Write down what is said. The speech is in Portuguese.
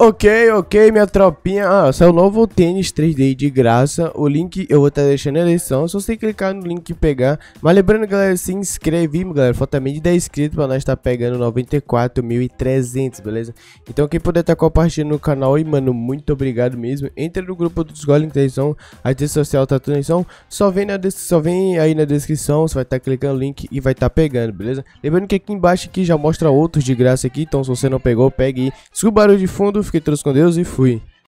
Ok, ok, minha tropinha. Ah, seu o novo tênis 3D de graça. O link eu vou estar tá deixando na descrição. só você clicar no link e pegar. Mas lembrando, galera, se inscreve, galera. Falta menos de 10 inscritos pra nós estar tá pegando 94.300, beleza? Então, quem puder estar tá compartilhando no canal e, mano, muito obrigado mesmo. Entra no grupo do Discord, link na descrição. A rede social tá tudo na descrição. Só vem, na só vem aí na descrição. Você vai estar tá clicando no link e vai estar tá pegando, beleza? Lembrando que aqui embaixo aqui já mostra outros de graça aqui. Então, se você não pegou, pegue aí. Desculpa o barulho de fundo fiquei todos com Deus e fui.